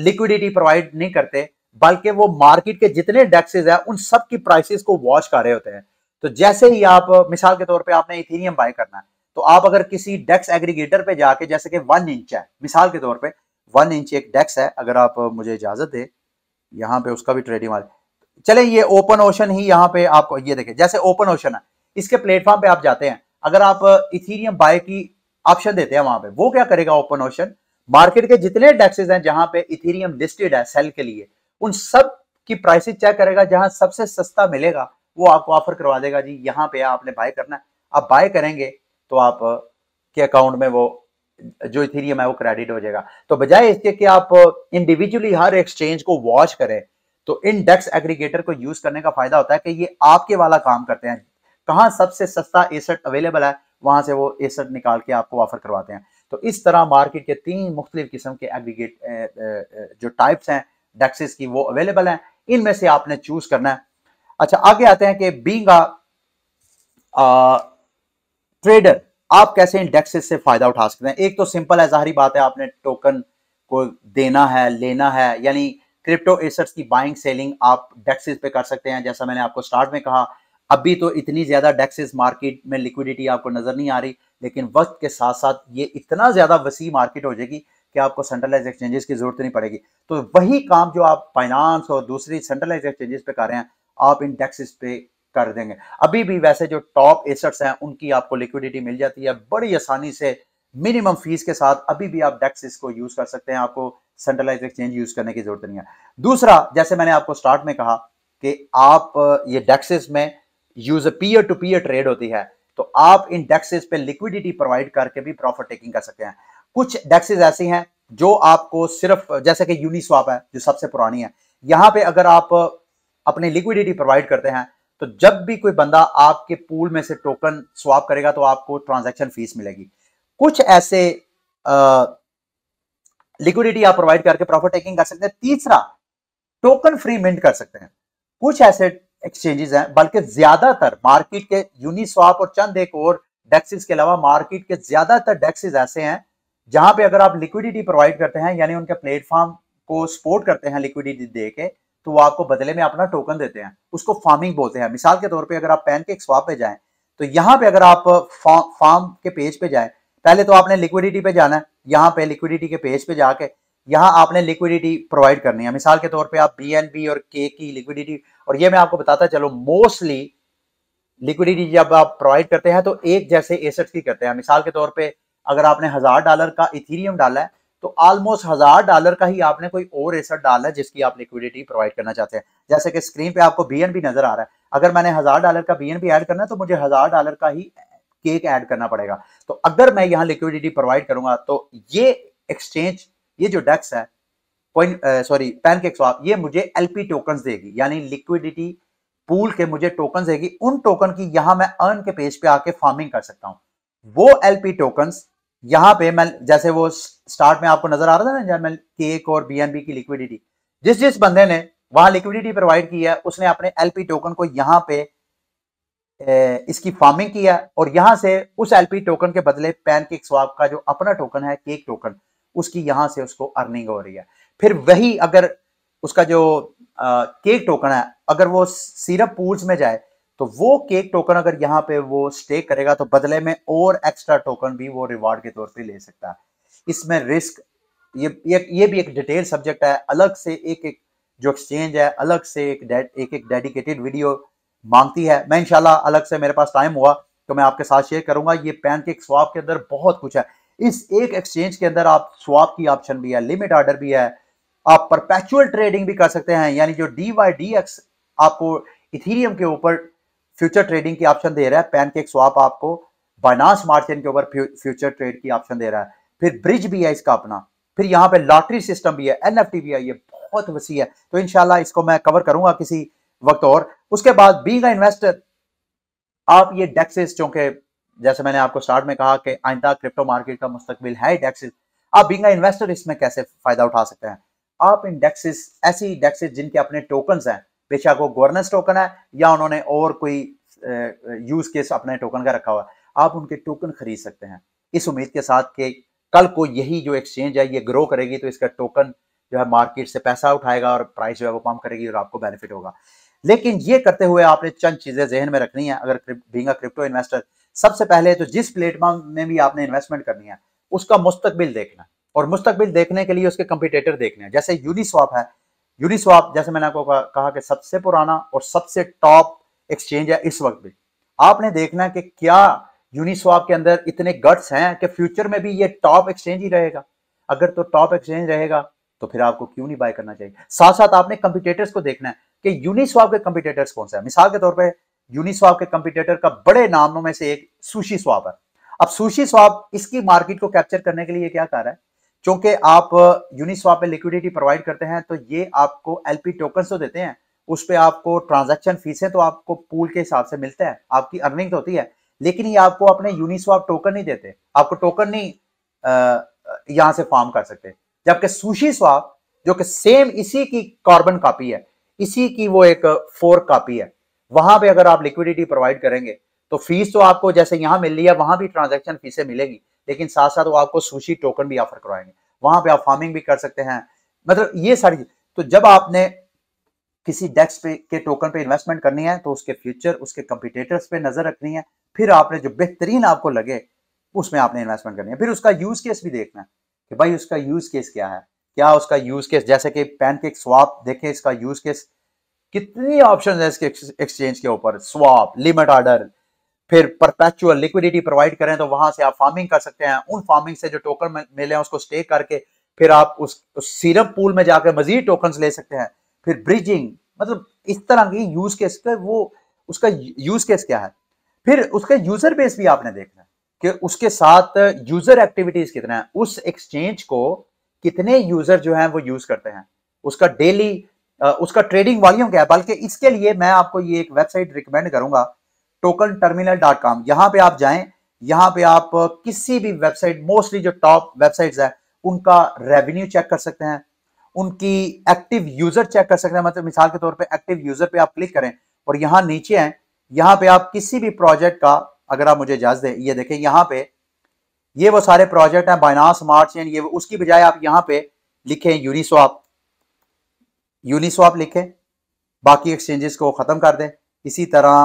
लिक्विडिटी प्रोवाइड नहीं करते बल्कि वो मार्केट के जितने डेक्सेस हैं उन सब की प्राइसेस को वॉच कर रहे होते हैं तो जैसे ही आप मिसाल के तौर पे आपने इथेरियम बाय करना है तो आप अगर किसी डेक्स एग्रीगेटर पे जाके जैसे कि वन इंच है मिसाल के तौर पे वन इंच एक डेक्स है अगर आप मुझे इजाजत दें यहां पे उसका भी ट्रेडिंग मार्केट चले ये ओपन ओशन ही यहाँ पे आपको ये देखें जैसे ओपन ओशन है इसके प्लेटफॉर्म पे आप जाते हैं अगर आप इथीरियम बाय की ऑप्शन देते हैं वहां पे वो क्या करेगा ओपन ओशन मार्केट के जितने डेक्सेज हैं जहां पे इथीरियम लिस्टेड है सेल के लिए उन सब की प्राइसेस चेक करेगा जहां सबसे सस्ता मिलेगा वो आपको ऑफर करवा देगा जी यहाँ पे आपने बाय करना है आप बाय करेंगे तो आप के अकाउंट में वो जो इथेरियम है वो क्रेडिट हो जाएगा तो बजाय इसके कि आप इंडिविजुअली हर एक्सचेंज को वॉच करें तो इंडेक्स एग्रीगेटर को यूज करने का फायदा होता है कि ये आपके वाला काम करते हैं कहां सबसे सस्ता एसेट अवेलेबल है वहां से वो एसेट निकाल के आपको ऑफर करवाते हैं तो इस तरह मार्केट के तीन मुख्तलिफ किस्म के एग्रीगेट जो टाइप्स हैं डेक्सिस की वो अवेलेबल हैं इनमें से आपने चूज करना है अच्छा आगे आते हैं कि बींग ट्रेडर आप कैसे इंडेक्सेस से फायदा उठा सकते हैं एक तो सिंपल है जाहरी बात है आपने टोकन को देना है लेना है यानी क्रिप्टो एसेट्स की बाइंग सेलिंग आप डेक्सेस पे कर सकते हैं जैसा मैंने आपको स्टार्ट में कहा अभी तो इतनी ज्यादा डेक्सेस मार्केट में लिक्विडिटी आपको नजर नहीं आ रही लेकिन वक्त के साथ साथ ये इतना ज्यादा वसी मार्केट हो जाएगी कि आपको सेंट्रलाइज एक्सचेंजेस की जरूरत नहीं पड़ेगी तो वही काम जो आप फाइनेंस और दूसरी सेंट्रलाइज एक्सचेंजेस पे कर रहे हैं आप इन डेक्सेस पे कर देंगे अभी भी वैसे जो टॉप एसेट्स हैं उनकी आपको लिक्विडिटी मिल जाती है बड़ी आसानी से मिनिमम फीस के साथ अभी भी आप डेक्स इसको यूज कर सकते हैं आपको सेंट्रलाइज एक्सचेंज यूज करने की जरूरत नहीं है दूसरा जैसे मैंने आपको स्टार्ट में कहा कि आप ये डेक्सेस में use peer to peer trade होती है तो आप इन डेक्सेस पे लिक्विडिटी प्रोवाइड करके भी प्रॉफिट टेकिंग कर सकते हैं कुछ डेक्सेस ऐसी हैं जो आपको सिर्फ जैसे कि यूनिस्वाप है जो सबसे पुरानी है यहां पे अगर आप अपनी लिक्विडिटी प्रोवाइड करते हैं तो जब भी कोई बंदा आपके पूल में से टोकन स्वाप करेगा तो आपको ट्रांजैक्शन फीस मिलेगी कुछ ऐसे लिक्विडिटी आप प्रोवाइड करके प्रॉफिट टेकिंग कर सकते हैं तीसरा टोकन फ्री मिंट कर सकते हैं कुछ ऐसे एक्सचेंजेस हैं बल्कि ज्यादातर मार्केट के यूनिस्वाप और चंद एक और डेक्सिस के अलावा मार्केट के ज्यादातर डेक्सिस ऐसे हैं जहां पे अगर आप लिक्विडिटी प्रोवाइड करते हैं यानी उनके प्लेटफॉर्म को सपोर्ट करते हैं लिक्विडिटी दे के तो वो आपको बदले में अपना टोकन देते हैं उसको फार्मिंग बोलते हैं मिसाल के तौर पर अगर आप पैन के स्वाप पे जाए तो यहाँ पे अगर आप फार्म के पेज पे जाए पहले तो आपने लिक्विडिटी पे जाना है यहाँ पे लिक्विडिटी के पेज पे जाके यहाँ आपने लिक्विडिटी प्रोवाइड करनी है मिसाल के तौर पे आप बी और के की लिक्विडिटी और ये मैं आपको बताता चलो मोस्टली लिक्विडिटी जब आप प्रोवाइड करते हैं तो एक जैसे एसेट्स की करते हैं मिसाल के तौर पे अगर आपने हजार डॉलर का इथीरियम डाला है तो ऑलमोस्ट हजार डॉलर का ही आपने कोई और एसेट डाला है जिसकी आप लिक्विडिटी प्रोवाइड करना चाहते हैं जैसे कि स्क्रीन पे आपको बीएनबी नजर आ रहा है अगर मैंने हजार डॉलर का बीएनबी ऐड करना है तो मुझे हजार डॉलर का ही केक ऐड करना पड़ेगा तो अगर मैं यहाँ लिक्विडिटी प्रोवाइड करूंगा तो ये एक्सचेंज ये जो डेक्स है कॉइन सॉरी पैनकेक स्वाप ये मुझे एलपी टोकन देगी यानी लिक्विडिटी पूल के मुझे टोकन देगी उन टोकन की यहां मैं अर्न के पेज पे आके फार्मिंग कर सकता हूं वो एलपी टोकन्स यहां पे मैं जैसे वो स्टार्ट में आपको नजर आ रहा था ना जब मैं केक और बीएनबी की लिक्विडिटी जिस जिस बंदे ने वहां लिक्विडिटी प्रोवाइड की है उसने अपने एलपी टोकन को यहाँ पे ए, इसकी फार्मिंग की है और यहाँ से उस एलपी टोकन के बदले पैन केक स्वाप का जो अपना टोकन है केक टोकन उसकी यहाँ से उसको अर्निंग हो रही है फिर वही अगर उसका जो आ, केक टोकन है अगर वो सीरप पूल्स में जाए तो वो केक टोकन अगर यहाँ पे वो स्टे करेगा तो बदले में और एक्स्ट्रा टोकन भी वो रिवॉर्ड के तौर पे ले सकता है इसमें रिस्क ये ये, ये भी एक डिटेल सब्जेक्ट है अलग से एक एक जो एक्सचेंज है अलग से एक डेड, एक एक डेडिकेटेड वीडियो मांगती है मैं इंशाल्लाह अलग से मेरे पास टाइम हुआ तो मैं आपके साथ शेयर करूंगा ये पैन केक स्वाप के अंदर बहुत कुछ है इस एक एक्सचेंज के अंदर आप स्वाप की ऑप्शन भी है लिमिट ऑर्डर भी है आप परपैचुअल ट्रेडिंग भी कर सकते हैं यानी जो डी वाई डी एक्स आपको इथीरियम के ऊपर फ्यूचर ट्रेडिंग की ऑप्शन दे रहा है पैन केक स्वाप आपको बाइनास मार्चेन के ऊपर फ्यूचर ट्रेड की ऑप्शन दे रहा है फिर ब्रिज भी है इसका अपना फिर यहाँ पे लॉटरी सिस्टम भी है एन भी है ये बहुत वसी है तो इनशाला इसको मैं कवर करूंगा किसी वक्त और उसके बाद बींग इन्वेस्टर आप ये डेक्सिस चूंकि जैसे मैंने आपको स्टार्ट में कहा कि आइंदा क्रिप्टो मार्केट का मुस्तकबिल है डेक्सिस आप बींग इन्वेस्टर इसमें कैसे फायदा उठा सकते हैं आप इन डेक्सिस ऐसी डेक्सिस जिनके अपने टोकन हैं बेशक वो गवर्नेंस टोकन है या उन्होंने और कोई यूज केस अपने टोकन का रखा हुआ है आप उनके टोकन खरीद सकते हैं इस उम्मीद के साथ कि कल को यही जो एक्सचेंज है ये ग्रो करेगी तो इसका टोकन जो है मार्केट से पैसा उठाएगा और प्राइस जो है वो कम करेगी और आपको बेनिफिट होगा लेकिन ये करते हुए आपने चंद चीजें जहन में रखनी है अगर बींग क्रिप्टो इन्वेस्टर सबसे पहले तो जिस प्लेटफॉर्म में भी आपने इन्वेस्टमेंट करनी है उसका मुस्तकबिल देखना और मुस्तकबिल देखने के लिए उसके कंपिटेटर देखने हैं जैसे यूनिस्वाप है यूनिस्वाप जैसे मैंने आपको कहा कि सबसे पुराना और सबसे टॉप एक्सचेंज है इस वक्त भी आपने देखना कि क्या यूनिस्वाप के अंदर इतने गट्स हैं कि फ्यूचर में भी ये टॉप एक्सचेंज ही रहेगा अगर तो टॉप एक्सचेंज रहेगा तो फिर आपको क्यों नहीं बाय करना चाहिए साथ साथ आपने कंपिटेटर्स को देखना है कि यूनिस्वाप के कंपिटेटर्स कौन से हैं मिसाल के तौर पर यूनिस्वाप के कंपिटेटर का बड़े नामों में से एक सुशी स्वाप है अब सुशी स्वाप इसकी मार्केट को कैप्चर करने के लिए क्या कर रहा है चूंकि आप यूनिस्वा पे लिक्विडिटी प्रोवाइड करते हैं तो ये आपको एलपी टोकन तो देते हैं उस पर आपको ट्रांजेक्शन फीसें तो आपको पूल के हिसाब से मिलते हैं आपकी अर्निंग तो होती है लेकिन ये आपको अपने यूनिस्वाप टोकन नहीं देते आपको टोकन नहीं यहां से फॉर्म कर सकते जबकि सुशी स्वाप जो कि सेम इसी की कार्बन कापी है इसी की वो एक फोर कापी है वहां पे अगर आप लिक्विडिटी प्रोवाइड करेंगे तो फीस तो आपको जैसे यहां मिल रही है वहां भी ट्रांजैक्शन फीसें मिलेगी लेकिन साथ साथ वो आपको सुशी टोकन भी ऑफर करवाएंगे वहां पे आप फार्मिंग भी कर सकते हैं मतलब ये सारी तो जब आपने किसी डेक्स पे के टोकन पे इन्वेस्टमेंट करनी है तो उसके फ्यूचर उसके कंपिटेटर्स पे नजर रखनी है फिर आपने जो बेहतरीन आपको लगे उसमें आपने इन्वेस्टमेंट करनी है फिर उसका यूज केस भी देखना है कि भाई उसका यूज केस क्या है क्या उसका यूज केस जैसे कि पैन के स्वाप देखें इसका यूज केस कितनी ऑप्शन है इसके एक्सचेंज के ऊपर स्वाप लिमिट ऑर्डर फिर परपैचुअल लिक्विडिटी प्रोवाइड करें तो वहां से आप फार्मिंग कर सकते हैं उन फार्मिंग से जो टोकन मिले हैं उसको स्टे करके फिर आप उस, उस सीरम पूल में जाकर मजीद टोकन ले सकते हैं फिर ब्रिजिंग मतलब इस तरह की यूज केस का वो उसका यूज केस क्या है फिर उसका यूजर बेस भी आपने देखना है कि उसके साथ यूजर एक्टिविटीज कितना है उस एक्सचेंज को कितने यूजर जो है वो यूज करते हैं उसका डेली उसका ट्रेडिंग वॉल्यूम क्या है बल्कि इसके लिए मैं आपको ये एक वेबसाइट रिकमेंड करूंगा टोकन टर्मिनल डॉट कॉम यहां पर आप जाएं यहां पे आप किसी भी वेबसाइट मोस्टली जो टॉप वेबसाइट्स है उनका रेवेन्यू चेक कर सकते हैं उनकी एक्टिव यूजर चेक कर सकते हैं मतलब मिसाल के तौर पे एक्टिव यूजर पे आप क्लिक करें और यहां नीचे हैं यहां पे आप किसी भी प्रोजेक्ट का अगर आप मुझे इजाजत दें ये देखें यहां पे ये वो सारे प्रोजेक्ट हैं बाइनास स्मार्ट चेन ये उसकी बजाय आप यहाँ पे लिखें यूनिस्वाप यूनिस्वाप लिखें बाकी एक्सचेंजेस को ख़त्म कर दें इसी तरह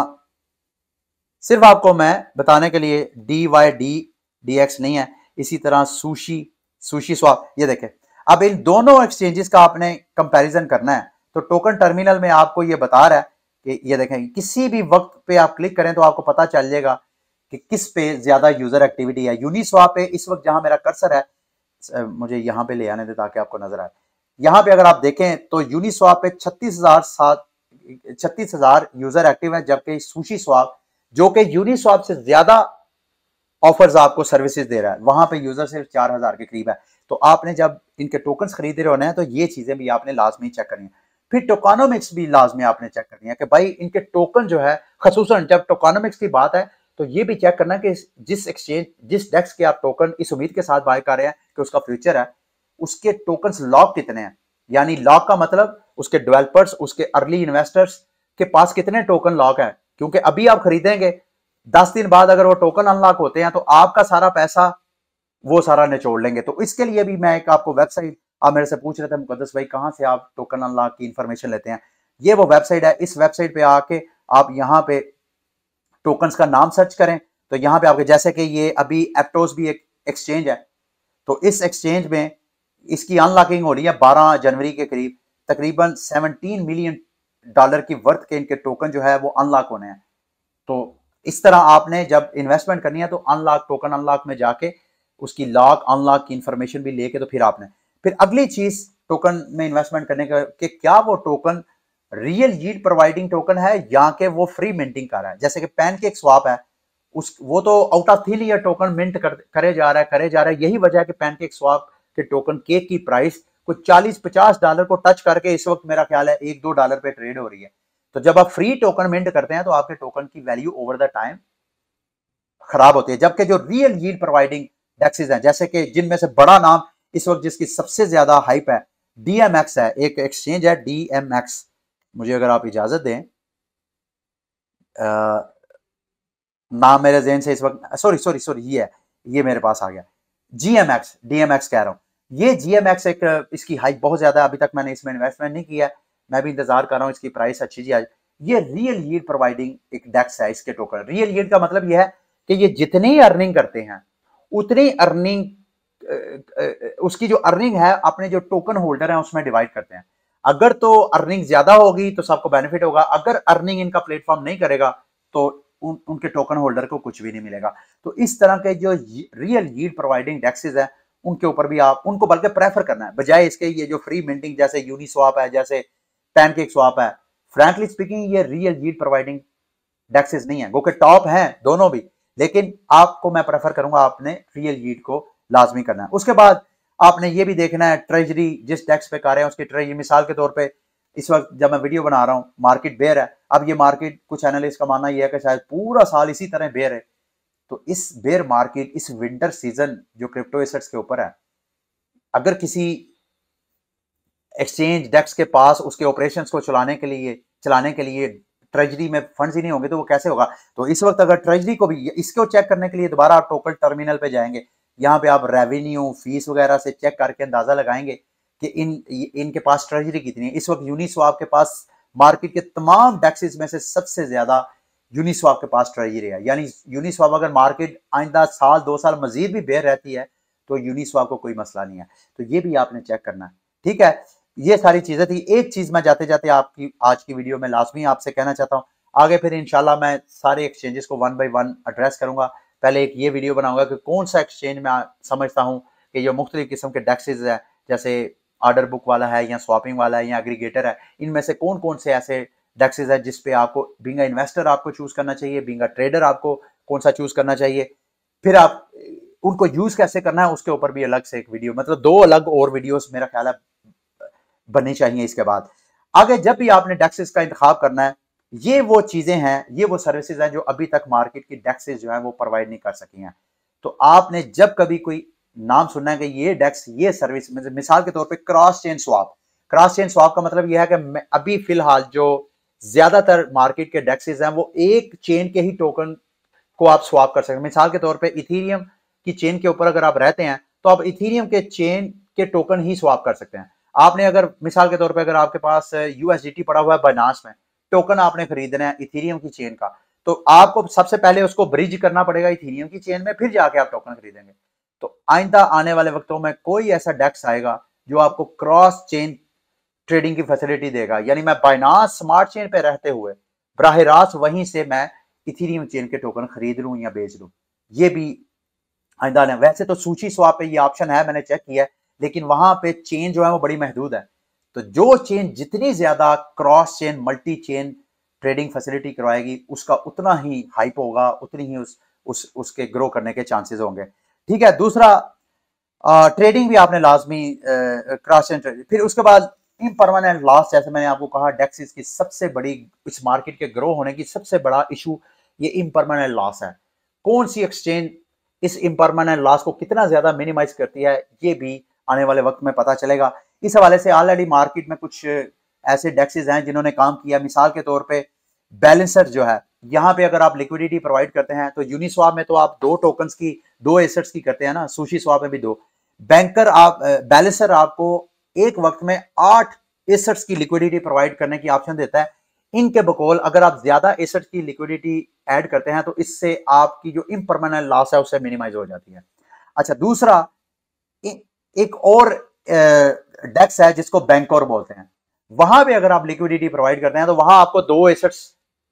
सिर्फ आपको मैं बताने के लिए D Y D D X नहीं है इसी तरह सुशी सुशी स्वाप ये देखें अब इन दोनों एक्सचेंजेस का आपने कंपैरिजन करना है तो टोकन टर्मिनल में आपको ये बता रहा है कि ये देखें किसी भी वक्त पे आप क्लिक करें तो आपको पता चल जाएगा कि किस पे ज्यादा यूजर एक्टिविटी है यूनिस्वाप पे इस वक्त जहां मेरा कर्सर है मुझे यहां पे ले आने दे ताकि आपको नजर आए यहां पे अगर आप देखें तो यूनिस्वाप पे छत्तीस हजार सात छत्तीस हजार यूजर एक्टिव है जबकि सुशी स्वाप जो कि यूनिस्वाप से ज्यादा ऑफर्स आपको सर्विसेज दे रहा है वहां पे यूजर सिर्फ चार हजार के करीब है तो आपने जब इनके टोकन खरीदे रहे होने हैं तो ये चीजें भी आपने लाजमी चेक करनी है फिर टोकानोमिक्स भी लाजमी आपने चेक करनी है कि भाई इनके टोकन जो है खसूस जब टोकानोमिक्स की बात है तो ये भी चेक करना कि जिस एक्सचेंज जिस डेक्स के आप टोकन इस उम्मीद के साथ बाय कर रहे हैं कि उसका फ्यूचर है उसके टोकन लॉक कितने हैं यानी लॉक का मतलब उसके डेवलपर्स उसके अर्ली इन्वेस्टर्स के पास कितने टोकन लॉक है क्योंकि अभी आप खरीदेंगे दस दिन बाद अगर वो टोकन अनलॉक होते हैं तो आपका सारा पैसा वो सारा निचोड़ लेंगे तो इसके लिए भी मैं एक आपको वेबसाइट आप मेरे से पूछ रहे थे मुकदस भाई कहाँ से आप टोकन अनलॉक की इन्फॉर्मेशन लेते हैं ये वो वेबसाइट है इस वेबसाइट पे आके आप यहाँ पे टोकन का नाम सर्च करें तो यहाँ पे आपके जैसे कि ये अभी एप्टोस भी एक एक्सचेंज है तो इस एक्सचेंज में इसकी अनलॉकिंग हो रही है बारह जनवरी के करीब तकरीबन सेवनटीन मिलियन डॉलर की वर्थ के इनके टोकन जो है वो अनलॉक होने हैं तो इस तरह आपने जब इन्वेस्टमेंट करनी है तो अनलॉक टोकन अनलॉक में जाके उसकी लॉक अनलॉक की इंफॉर्मेशन भी लेके तो फिर आपने फिर अगली चीज टोकन में इन्वेस्टमेंट करने का कि क्या वो token real yield providing token है या के वो फ्री मिंटिंग कर रहा है जैसे कि पैन एक स्वाप है उस वो तो आउट ऑफ थील टोकन मिंट कर, करे जा रहा है करे जा रहा है यही वजह है कि पैन एक स्वाप के टोकन केक की प्राइस कुछ 40-50 डॉलर को टच करके इस वक्त मेरा ख्याल है एक दो डॉलर पे ट्रेड हो रही है तो जब आप फ्री टोकन मिंट करते हैं तो आपके टोकन की वैल्यू ओवर द टाइम खराब होती है जबकि जो रियल यील्ड प्रोवाइडिंग डेक्सेज हैं जैसे कि जिनमें से बड़ा नाम इस वक्त जिसकी सबसे ज्यादा हाइप है डीएमएक्स है एक एक्सचेंज है डीएमएक्स मुझे अगर आप इजाजत दें आ, नाम मेरे जेन से इस वक्त सॉरी सॉरी सॉरी ये है ये मेरे पास आ गया जीएमएक्स डीएमएक्स कह रहा हूं ये जीएमएक्स एक इसकी हाइक बहुत ज्यादा अभी तक मैंने इसमें इन्वेस्टमेंट नहीं किया मैं भी इंतजार कर रहा हूँ इसकी प्राइस अच्छी जी आज ये रियल ईड प्रोवाइडिंग एक डेक्स है इसके टोकन रियल ईड का मतलब यह है कि ये जितनी अर्निंग करते हैं उतनी अर्निंग उसकी जो अर्निंग है अपने जो टोकन होल्डर है उसमें डिवाइड करते हैं अगर तो अर्निंग ज्यादा होगी तो सबको बेनिफिट होगा अगर अर्निंग इनका प्लेटफॉर्म नहीं करेगा तो उन, उनके टोकन होल्डर को कुछ भी नहीं मिलेगा तो इस तरह के जो रियल यील्ड प्रोवाइडिंग टैक्सेस है उनके ऊपर भी आप उनको बल्कि प्रेफर करना है बजाय इसके ये जो फ्री मिंटिंग जैसे यूनी स्वाप है जैसे पैनकेक स्वाप है फ्रेंकली स्पीकिंग ये रियल यील्ड प्रोवाइडिंग डेक्सेस नहीं है गोके टॉप है दोनों भी लेकिन आपको मैं प्रेफर करूंगा आपने रियल यील्ड को लाजमी करना है उसके बाद आपने ये भी देखना है ट्रेजरी जिस टैक्स पे कर रहे हैं उसकी ट्रेजरी मिसाल के तौर पे इस वक्त जब मैं वीडियो बना रहा हूँ मार्केट बेयर है अब ये मार्केट कुछ एनालिस्ट का मानना यह है कि शायद पूरा साल इसी तरह बेयर है तो इस बेयर मार्केट इस विंटर सीजन जो क्रिप्टो एसेट्स के ऊपर है अगर किसी एक्सचेंज डेस्क के पास उसके ऑपरेशन को चलाने के लिए चलाने के लिए ट्रेजरी में फंड्स ही नहीं होंगे तो वो कैसे होगा तो इस वक्त अगर ट्रेजरी को भी इसको चेक करने के लिए दोबारा आप टोकन टर्मिनल पे जाएंगे यहाँ पे आप रेवेन्यू फीस वगैरह से चेक करके अंदाजा लगाएंगे कि इन इनके पास ट्रेजरी कितनी है इस वक्त यूनिस्वाप के पास मार्केट के तमाम डेक्सिस में से सबसे ज्यादा यूनिस्वाप के पास ट्रेजरी है यानी यूनिस्वाप अगर मार्केट आइंदा साल दो साल मजीद भी बेर रहती है तो यूनिस्वाप को कोई मसला नहीं है तो ये भी आपने चेक करना है ठीक है ये सारी चीज़ें थी एक चीज़ मैं जाते जाते आपकी आज की वीडियो में लाजमी आपसे कहना चाहता हूँ आगे फिर इनशाला मैं सारे एक्सचेंजेस को वन बाई वन एड्रेस करूंगा पहले एक ये वीडियो बनाऊंगा कि कौन सा एक्सचेंज मैं समझता हूँ कि जो मुख्तलि किस्म के डेक्सेज है जैसे आर्डर बुक वाला है या स्वापिंग वाला है या एग्रीगेटर है इनमें से कौन कौन से ऐसे डेक्सेज है जिसपे आपको बिंगा इन्वेस्टर आपको चूज करना चाहिए बिंगा ट्रेडर आपको कौन सा चूज करना चाहिए फिर आप उनको यूज कैसे करना है उसके ऊपर भी अलग से एक वीडियो मतलब दो अलग और वीडियोस मेरा ख्याल है बननी चाहिए इसके बाद आगे जब भी आपने डेक्सेस का इंतखब करना है ये वो चीजें हैं ये वो सर्विसेज हैं जो अभी तक मार्केट की डेक्सेस जो है वो प्रोवाइड नहीं कर सकी हैं तो आपने जब कभी कोई नाम सुनना है कि ये डेक्स ये सर्विस मिसाल के तौर पर cross chain swap cross chain swap का मतलब यह है कि अभी फिलहाल जो ज्यादातर मार्केट के डेक्सेज हैं वो एक चेन के ही टोकन को आप स्वाप कर सकते हैं मिसाल के तौर पे इथीरियम की चेन के ऊपर अगर आप रहते हैं तो आप इथीरियम के चेन के टोकन ही स्वाप कर सकते हैं आपने अगर मिसाल के तौर पे अगर आपके पास यूएसडीटी पड़ा हुआ है बनास में टोकन आपने खरीदना है इथीरियम की चेन का तो आपको सबसे पहले उसको ब्रिज करना पड़ेगा इथीरियम की चेन में फिर जाके आप टोकन खरीदेंगे तो आइंदा आने वाले वक्तों में कोई ऐसा डेक्स आएगा जो आपको क्रॉस चेन ट्रेडिंग की फैसिलिटी देगा यानी मैं बाइनास स्मार्ट चेन पे रहते हुए बरह रास्त वहीं से मैं इथीरियम चेन के टोकन खरीद लूँ या बेच लूँ ये भी आइंदा है वैसे तो सूची स्वाप पे ये ऑप्शन है मैंने चेक किया है लेकिन वहाँ पे चेन जो है वो बड़ी महदूद है तो जो चेन जितनी ज्यादा cross chain multi chain trading facility करवाएगी उसका उतना ही हाइप होगा उतनी ही उस उस उसके ग्रो करने के चांसेस होंगे ठीक है दूसरा आ, ट्रेडिंग भी आपने लाजमी क्रॉस चेन फिर उसके बाद इम्परमानेंट लॉस जैसे मैंने आपको कहा डेक्सिस की सबसे बड़ी इस मार्केट के ग्रो होने की सबसे बड़ा इशू ये इम्परमानेंट लॉस है कौन सी एक्सचेंज इस इम्परमानेंट लॉस को कितना ज्यादा मिनिमाइज करती है ये भी आने वाले वक्त में पता चलेगा इस हवाले से ऑलरेडी मार्केट में कुछ ऐसे डेक्सिस हैं जिन्होंने काम किया मिसाल के तौर पर बैलेंसर जो है यहाँ पे अगर आप लिक्विडिटी प्रोवाइड करते हैं तो यूनिस्वाप में तो आप दो टोकन की दो एसेट्स की करते हैं ना सुशी स्वाप में भी दो बैंकर आप बैलेंसर आपको एक वक्त में आठ एसेट्स की लिक्विडिटी प्रोवाइड करने की ऑप्शन देता है इनके बकौल अगर आप ज्यादा एसेट्स की लिक्विडिटी ऐड करते हैं तो इससे आपकी जो इम्परमानेंट लॉस है उससे मिनिमाइज हो जाती है अच्छा दूसरा एक और डेक्स है जिसको बैंक और बोलते हैं वहां भी अगर आप लिक्विडिटी प्रोवाइड करते हैं तो वहां आपको दो एसेट्स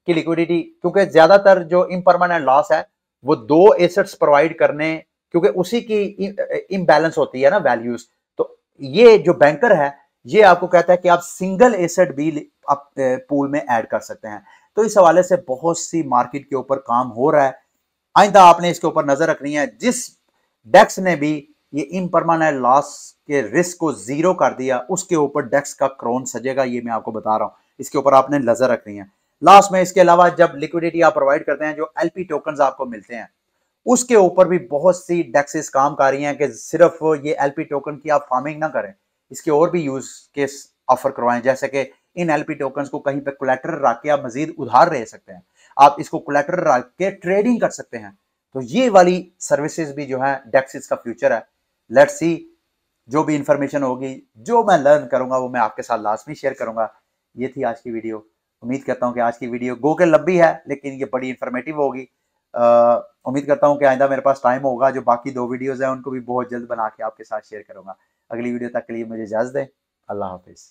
की लिक्विडिटी क्योंकि ज्यादातर जो इम्परमानेंट लॉस है वो दो एसेट्स प्रोवाइड करने क्योंकि उसी की इम्बैलेंस होती है ना वैल्यूज ये जो बैंकर है ये आपको कहता है कि आप सिंगल एसेट भी आप पूल में ऐड कर सकते हैं तो इस हवाले से बहुत सी मार्केट के ऊपर काम हो रहा है आइंदा आपने इसके ऊपर नजर रखनी है जिस डेक्स ने भी ये इम्परमानेंट लॉस के रिस्क को जीरो कर दिया उसके ऊपर डेक्स का क्रोन सजेगा ये मैं आपको बता रहा हूं इसके ऊपर आपने नजर रखनी है लास्ट में इसके अलावा जब लिक्विडिटी आप प्रोवाइड करते हैं जो एलपी टोकन आपको मिलते हैं उसके ऊपर भी बहुत सी डेक्सेस काम कर रही हैं कि सिर्फ ये एलपी टोकन की आप फार्मिंग ना करें इसके और भी यूज केस ऑफर करवाएं जैसे कि इन एलपी टोकन को कहीं पर कोलेक्टर रख के आप मजीद उधार ले सकते हैं आप इसको कोलेक्टर रख के ट्रेडिंग कर सकते हैं तो ये वाली सर्विसेज भी जो है डेक्सिस का फ्यूचर है लेट्स सी जो भी इंफॉर्मेशन होगी जो मैं लर्न करूंगा वो मैं आपके साथ लास्ट में शेयर करूंगा ये थी आज की वीडियो उम्मीद करता हूं कि आज की वीडियो गो के लंबी है लेकिन ये बड़ी इंफॉर्मेटिव होगी उम्मीद करता हूँ कि आइंदा मेरे पास टाइम होगा जो बाकी दो वीडियोज़ हैं उनको भी बहुत जल्द बना के आपके साथ शेयर करूंगा अगली वीडियो तक के लिए मुझे इजाज़त दें अल्लाह हाफिज़